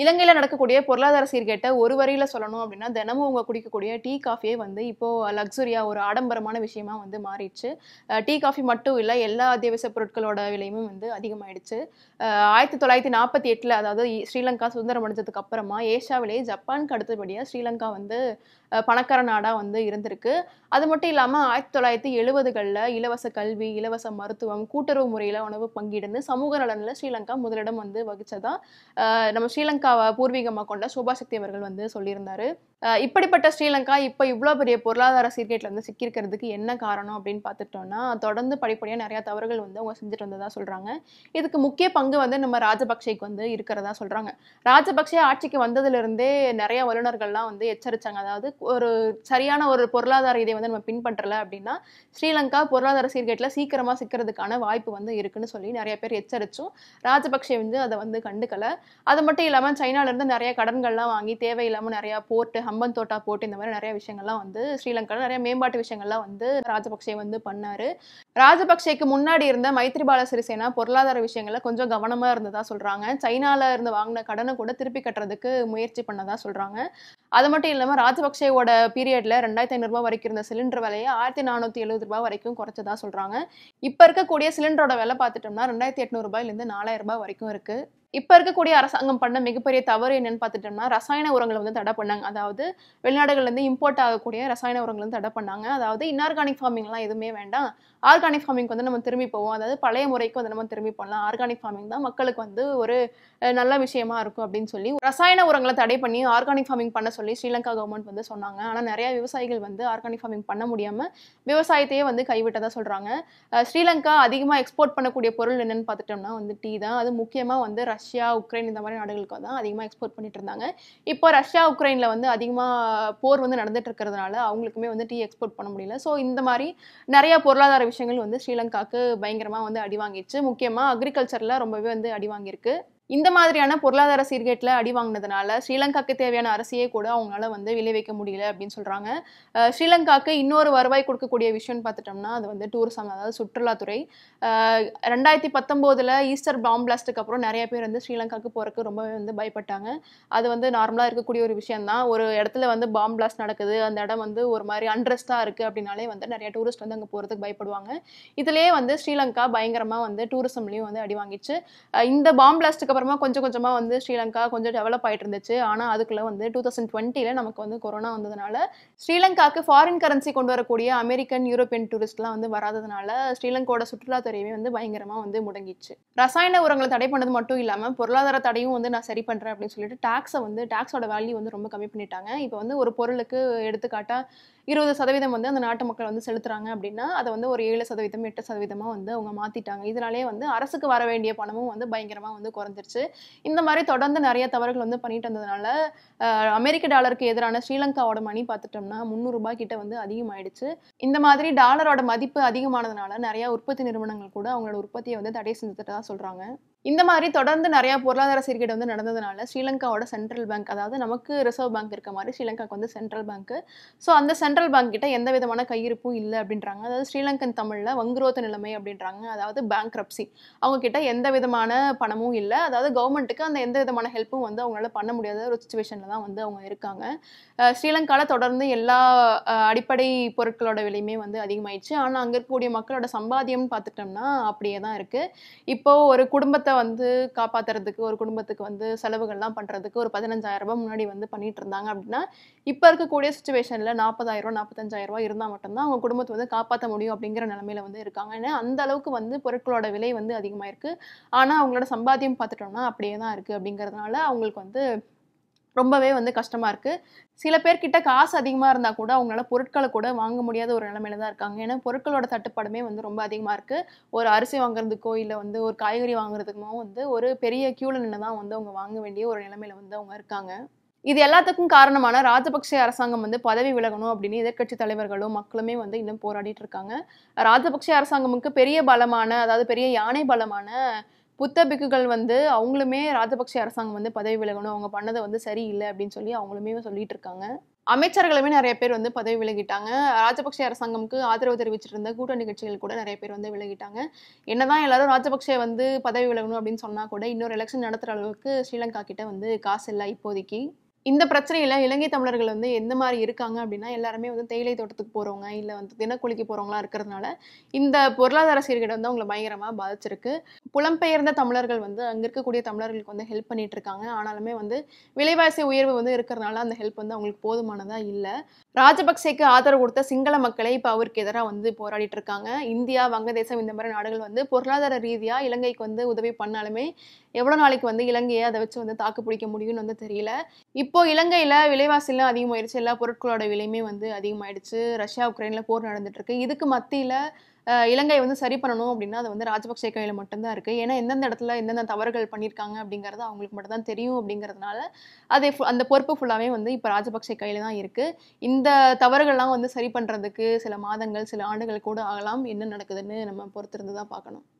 இலங்கையில் நடக்கக்கூடிய பொருளாதார சீர்கேட்டை ஒரு வரியில் சொல்லணும் அப்படின்னா தினமும் அவங்க குடிக்கக்கூடிய டீ காஃபியே வந்து இப்போது லக்ஸுரியாக ஒரு ஆடம்பரமான விஷயமா வந்து மாறிடுச்சு டீ காஃபி மட்டும் இல்லை எல்லா அத்தியாவசிய பொருட்களோட விலையுமே வந்து அதிகமாயிடுச்சு ஆயிரத்தி தொள்ளாயிரத்தி நாற்பத்தி எட்டில் அதாவது ஸ்ரீலங்கா சுதந்திரம் அடைஞ்சதுக்கு அப்புறமா ஏஷியாவிலேயே ஜப்பானுக்கு அடுத்தபடியாக ஸ்ரீலங்கா வந்து பணக்கார நாடாக வந்து இருந்திருக்கு அது மட்டும் இல்லாமல் ஆயிரத்தி தொள்ளாயிரத்தி எழுபதுகளில் இலவச கல்வி இலவச மருத்துவம் கூட்டுறவு முறையில் உணவு பங்கீடுன்னு சமூக நலனில் ஸ்ரீலங்கா முதலிடம் வந்து வகித்ததாக நம்ம ஸ்ரீலங்காவை பூர்வீகமாக கொண்ட சோபாசக்தி அவர்கள் வந்து சொல்லியிருந்தாரு இப்படிப்பட்ட ஸ்ரீலங்கா இப்போ இவ்வளோ பெரிய பொருளாதார சீர்கேட்டில் வந்து சிக்கியிருக்கிறதுக்கு என்ன காரணம் அப்படின்னு பார்த்துட்டோம்னா தொடர்ந்து படிப்படியாக நிறையா தவறுகள் வந்து அவங்க செஞ்சுட்டு வந்ததாக சொல்கிறாங்க இதுக்கு முக்கிய பங்கு வந்து நம்ம ராஜபக்சேக்கு வந்து இருக்கிறதா சொல்கிறாங்க ராஜபக்சே ஆட்சிக்கு வந்ததுலேருந்தே நிறைய வல்லுநர்கள்லாம் வந்து எச்சரித்தாங்க அதாவது ஒரு சரியான ஒரு பொருளாதார இதை வந்து நம்ம பின்பற்றல அப்படின்னா ஸ்ரீலங்கா பொருளாதார சீர்கேட்டில் சீக்கிரமாக சிக்கிறதுக்கான வாய்ப்பு வந்து இருக்குன்னு சொல்லி நிறைய பேர் எச்சரித்தும் ராஜபக்சே வந்து அதை வந்து கண்டுக்கலை அது மட்டும் இல்லாமல் சைனாலேருந்து நிறைய கடன்கள்லாம் வாங்கி தேவையில்லாமல் நிறையா போர்ட்டு கம்பன் தோட்டா போட்டு இந்த மாதிரி நிறைய விஷயங்கள்லாம் வந்து ஸ்ரீலங்காவில் நிறைய மேம்பாட்டு விஷயங்கள்லாம் வந்து ராஜபக்சே வந்து பண்ணார் ராஜபக்சேக்கு முன்னாடி இருந்த மைத்ரிபால சிறிசேனா பொருளாதார விஷயங்களில் கொஞ்சம் கவனமாக இருந்ததாக சொல்கிறாங்க சைனாவில் இருந்து வாங்கின கடனை கூட திருப்பி கட்டுறதுக்கு முயற்சி பண்ணதா சொல்கிறாங்க அது மட்டும் இல்லாமல் ராஜபக்சேவோட பீரியடில் ரெண்டாயிரத்தி ஐநூறுரூவா வரைக்கும் இருந்த சிலிண்டர் விலையை ஆயிரத்தி நானூற்றி எழுபது ரூபாய் வரைக்கும் குறைச்சதா சொல்கிறாங்க இப்போ இருக்கக்கூடிய சிலிண்டரோட விலை பார்த்துட்டோம்னா ரெண்டாயிரத்தி எட்நூறுபாயிலேருந்து நாலாயிரம் ரூபாய் வரைக்கும் இருக்குது இப்போ இருக்கக்கூடிய அரசாங்கம் பண்ண மிகப்பெரிய தவறு என்னன்னு பார்த்துட்டோம்னா ரசாயன உரங்களை வந்து தடை பண்ணாங்க அதாவது வெளிநாடுகள்லேருந்து இம்போர்ட் ஆகக்கூடிய ரசாயன உரங்களை தடை பண்ணாங்க அதாவது இன்ஆர்கானிக் ஃபார்மிங்லாம் எதுவுமே வேண்டாம் ஆர்கானிக் ஃபார்மிங் வந்து நம்ம திரும்பி போவோம் அதாவது பழைய முறைக்கு வந்து நம்ம திரும்பி போகலாம் ஆர்கானிக் ஃபார்மிங் தான் மக்களுக்கு வந்து ஒரு நல்ல விஷயமா இருக்கும் அப்படின்னு சொல்லி ரசாயன உரங்களை தடை பண்ணி ஆர்கானிக் ஃபார்மிங் பண்ண சொல்லி ஸ்ரீலங்கா கவர்மெண்ட் வந்து சொன்னாங்க ஆனால் நிறைய விவசாயிகள் வந்து ஆர்கானிக் ஃபார்மிங் பண்ண முடியாமல் விவசாயத்தையே வந்து கைவிட்டதாக சொல்கிறாங்க ஸ்ரீலங்கா அதிகமாக எக்ஸ்போர்ட் பண்ணக்கூடிய பொருள் என்னென்னு பார்த்துட்டோம்னா வந்து டீ தான் அது முக்கியமாக வந்து ரஷ்யா உக்ரைன் இந்த மாதிரி நாடுகளுக்கு தான் அதிகமாக எக்ஸ்போர்ட் பண்ணிட்டு இருந்தாங்க இப்போ ரஷ்யா உக்ரைனில் வந்து அதிகமாக போர் வந்து நடந்துட்டு இருக்கிறதுனால அவங்களுக்குமே வந்து டீ எக்ஸ்போர்ட் பண்ண முடியல ஸோ இந்த மாதிரி நிறைய பொருளாதார விஷயங்கள் வந்து ஸ்ரீலங்காவுக்கு பயங்கரமாக வந்து அடி வாங்கிடுச்சு முக்கியமாக அக்ரிகல்ச்சரில் ரொம்பவே வந்து அடி வாங்கியிருக்கு இந்த மாதிரியான பொருளாதார சீர்கேட்டில் அடி வாங்கினதுனால ஸ்ரீலங்காக்கு தேவையான அரசியே கூட அவங்களால வந்து விளைவிக்க முடியல அப்படின்னு சொல்கிறாங்க ஸ்ரீலங்காக்கு இன்னொரு வருவாய் கொடுக்கக்கூடிய விஷயம்னு பார்த்துட்டோம்னா அது வந்து டூரிசம் அதாவது சுற்றுலாத்துறை ரெண்டாயிரத்தி பத்தொம்போதில் ஈஸ்டர் பாம் பிளாஸ்ட்டுக்கு அப்புறம் நிறைய பேர் வந்து ஸ்ரீலங்காக்கு போகிறதுக்கு ரொம்பவே வந்து பயப்பட்டாங்க அது வந்து நார்மலாக இருக்கக்கூடிய ஒரு விஷயந்தான் ஒரு இடத்துல வந்து பாம் பிளாஸ்ட் நடக்குது அந்த இடம் வந்து ஒரு மாதிரி அன்ரெஸ்ட்டாக இருக்குது அப்படின்னாலே வந்து நிறைய டூரிஸ்ட் வந்து அங்கே போகிறதுக்கு பயப்படுவாங்க இதிலேயே வந்து ஸ்ரீலங்கா பயங்கரமாக வந்து டூரிசம்லேயும் வந்து அடி வாங்கிச்சு இந்த பாம் பிளாஸ்ட்டுக்கு அதுக்கப்புறமா கொஞ்சம் கொஞ்சமாக வந்து ஸ்ரீலங்கா கொஞ்சம் டெவலப் ஆகிட்டு இருந்துச்சு ஆனால் அதுக்குள்ளே வந்து டூ தௌசண்ட் டுவெண்ட்டியில் நமக்கு வந்து கொரோனா வந்ததுனால ஸ்ரீலங்காவுக்கு ஃபாரின் கரன்சி கொண்டு வரக்கூடிய அமெரிக்கன் யூரோப்பியன் டூரிஸ்ட்லாம் வந்து வராததுனால ஸ்ரீலங்காவோட சுற்றுலாத்துறையுமே வந்து பயங்கரமாக வந்து முடங்கிச்சு ரசாயன உரங்களை தடை பண்ணது மட்டும் இல்லாமல் பொருளாதார தடையும் வந்து நான் சரி பண்ணுறேன் அப்படின்னு சொல்லிட்டு டேக்ஸை வந்து டேக்ஸோட வேல்யூ வந்து ரொம்ப கம்மி பண்ணிட்டாங்க இப்போ வந்து ஒரு பொருளுக்கு எடுத்துக்காட்டாக இருபது சதவீதம் வந்து அந்த நாட்டு மக்கள் வந்து செலுத்துறாங்க அப்படின்னா அதை வந்து ஒரு ஏழு சதவீதம் எட்டு சதவீதமாக வந்து அவங்க மாற்றிட்டாங்க இதனாலேயே வந்து அரசுக்கு வர வேண்டிய பணமும் வந்து பயங்கரமாக வந்து குறைஞ்சிருச்சு இந்த மாதிரி தொடர்ந்து நிறைய தவறுகள் வந்து பண்ணிட்டு வந்ததுனால அமெரிக்க டாலருக்கு எதிரான ஸ்ரீலங்காவோட மணி பார்த்துட்டோம்னா ரூபாய் கிட்ட வந்து அதிகமாயிடுச்சு இந்த மாதிரி டாலரோட மதிப்பு அதிகமானதுனால நிறைய உற்பத்தி நிறுவனங்கள் கூட அவங்களோட உற்பத்தியை வந்து தடை செஞ்சுட்டு தான் சொல்கிறாங்க இந்த மாதிரி தொடர்ந்து நிறையா பொருளாதார சீர்கேடு வந்து நடந்ததுனால ஸ்ரீலங்காவோட சென்ட்ரல் பேங்க் அதாவது நமக்கு ரிசர்வ் பேங்க் இருக்க மாதிரி ஸ்ரீலங்காவுக்கு வந்து சென்ட்ரல் பேங்க்கு ஸோ அந்த சென்ட்ரல் பேங்க் கிட்ட எந்த விதமான கையிருப்பும் இல்லை அப்படின்றாங்க அதாவது ஸ்ரீலங்கன் தமிழில் வங்குரோத்த நிலைமை அப்படின்றாங்க அதாவது பேங்க் ரப்சி அவங்க கிட்ட எந்த விதமான பணமும் இல்லை அதாவது கவர்மெண்ட்டுக்கு அந்த எந்த விதமான ஹெல்ப்பும் வந்து அவங்களால பண்ண முடியாத ஒரு சுச்சுவேஷனில் தான் வந்து அவங்க இருக்காங்க ஸ்ரீலங்காவில் தொடர்ந்து எல்லா அடிப்படை பொருட்களோட விலையுமே வந்து அதிகமாயிடுச்சு ஆனால் அங்கே இருக்கக்கூடிய மக்களோட சம்பாத்தியம்னு பார்த்துட்டோம்னா அப்படியே தான் இருக்குது இப்போது ஒரு குடும்பத்தை வந்து காப்பாற்றுறதுக்கு ஒரு குடும்பத்துக்கு வந்து செலவுகள்லாம் பண்ணுறதுக்கு ஒரு பதினஞ்சாயிரம் ரூபாய் முன்னாடி வந்து பண்ணிட்டு இருந்தாங்க அப்படின்னா இப்போ இருக்கக்கூடிய சுச்சுவேஷனில் நாற்பத்தஞ்சாயிரம் நாற்பத்தஞ்சாயிரரூவா இருந்தால் மட்டும்தான் அவங்க குடும்பத்தை வந்து காப்பாற்ற முடியும் அப்படிங்கிற நிலமையில வந்து இருக்காங்க ஏன்னா அந்த அளவுக்கு வந்து பொருட்களோட விலை வந்து அதிகமாக இருக்குது ஆனால் அவங்களோட சம்பாத்தியம் பார்த்துட்டோம்னா அப்படியே தான் இருக்குது அப்படிங்கிறதுனால அவங்களுக்கு வந்து ரொம்பவே வந்து கஷ்டமாக இருக்குது சில பேர்கிட்ட காசு அதிகமாக இருந்தால் கூட அவங்களால பொருட்களை கூட வாங்க முடியாத ஒரு நிலமையில தான் இருக்காங்க ஏன்னா பொருட்களோட தட்டுப்பாடுமே வந்து ரொம்ப அதிகமாக இருக்குது ஒரு அரிசி வாங்குறதுக்கோ இல்லை வந்து ஒரு காய்கறி வாங்குறதுக்குமோ வந்து ஒரு பெரிய க்யூவில் நின்று தான் வந்து அவங்க வாங்க வேண்டிய ஒரு நிலமையில வந்து அவங்க இருக்காங்க இது எல்லாத்துக்கும் காரணமான ராஜபக்சே அரசாங்கம் வந்து பதவி விலகணும் அப்படின்னு எதிர்கட்சி தலைவர்களும் மக்களுமே வந்து இன்னும் போராடிட்டு இருக்காங்க ராஜபக்சே அரசாங்கமுக்கு பெரிய பலமான அதாவது பெரிய யானை பலமான புத்த பிக்குகள் வந்து அவங்களுமே ராஜபக்சே அரசாங்கம் வந்து பதவி விலகணும் அவங்க பண்ணதை வந்து சரியில்லை அப்படின்னு சொல்லி அவங்களுமே சொல்லிட்டு இருக்காங்க அமைச்சர்களுமே நிறைய பேர் வந்து பதவி விலகிட்டாங்க ராஜபக்சே அரசாங்கமுக்கு ஆதரவு தெரிவிச்சிட்டு இருந்த கூட்டணி கட்சிகள் கூட நிறைய பேர் வந்து விலகிட்டாங்க என்னதான் எல்லாரும் ராஜபக்சே வந்து பதவி விலகணும் அப்படின்னு சொன்னா கூட இன்னொரு எலெக்ஷன் நடத்துகிற அளவுக்கு ஸ்ரீலங்கா கிட்ட வந்து காசு இல்லை இப்போதைக்கு இந்த பிரச்சனையில் இலங்கை தமிழர்கள் வந்து எந்த மாதிரி இருக்காங்க அப்படின்னா எல்லாருமே வந்து தேயிலை தோட்டத்துக்கு போகிறவங்க இல்லை வந்து தினக்கூலிக்கு போகிறவங்களாம் இருக்கிறதுனால இந்த பொருளாதார சீர்கேடு வந்து அவங்களை பயங்கரமாக பாதிச்சிருக்கு புலம்பெயர்ந்த தமிழர்கள் வந்து அங்கே இருக்கக்கூடிய தமிழர்களுக்கு வந்து ஹெல்ப் பண்ணிகிட்டு இருக்காங்க ஆனாலுமே வந்து விலைவாசி உயர்வு வந்து இருக்கிறதுனால அந்த ஹெல்ப் வந்து அவங்களுக்கு போதுமானதாக இல்லை ராஜபக்சேக்கு ஆதரவு கொடுத்த சிங்கள மக்களை இப்போ அவருக்கு எதிராக வந்து போராடிட்டு இருக்காங்க இந்தியா வங்கதேசம் இந்த மாதிரி நாடுகள் வந்து பொருளாதார ரீதியாக இலங்கைக்கு வந்து உதவி பண்ணாலுமே எவ்வளோ நாளைக்கு வந்து இலங்கையை அதை வச்சு வந்து தாக்கு பிடிக்க முடியும்னு வந்து தெரியல இப்போ இலங்கையில் விலைவாசிலாம் அதிகமாயிடுச்சு எல்லா பொருட்களோட விலையுமே வந்து அதிகமாயிடுச்சு ரஷ்யா உக்ரைனில் போர் நடந்துட்டு இருக்கு இதுக்கு மத்தியில் இலங்கை வந்து சரி பண்ணணும் அப்படின்னா அது வந்து ராஜபக்சே கையில் மட்டும்தான் இருக்குது ஏன்னா எந்தெந்த இடத்துல எந்தெந்த தவறுகள் பண்ணியிருக்காங்க அப்படிங்கிறது அவங்களுக்கு மட்டும்தான் தெரியும் அப்படிங்கிறதுனால அதை அந்த பொறுப்பு ஃபுல்லாகவே வந்து இப்போ ராஜபக்சே கையில் தான் இருக்குது இந்த தவறுகள்லாம் வந்து சரி பண்ணுறதுக்கு சில மாதங்கள் சில ஆண்டுகள் கூட ஆகலாம் என்ன நடக்குதுன்னு நம்ம பொறுத்திருந்து தான் பார்க்கணும்